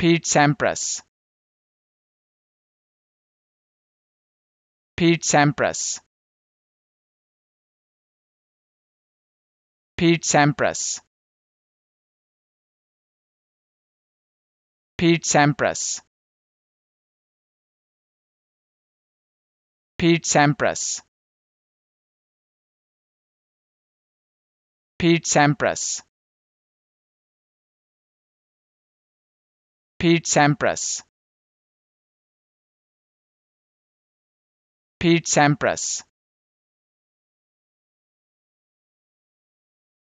Pete Sampras Pete Sampras Pete Sampras Pete Sampras Pete Sampras Pete Sampras Pete Sampras. Pete Sampras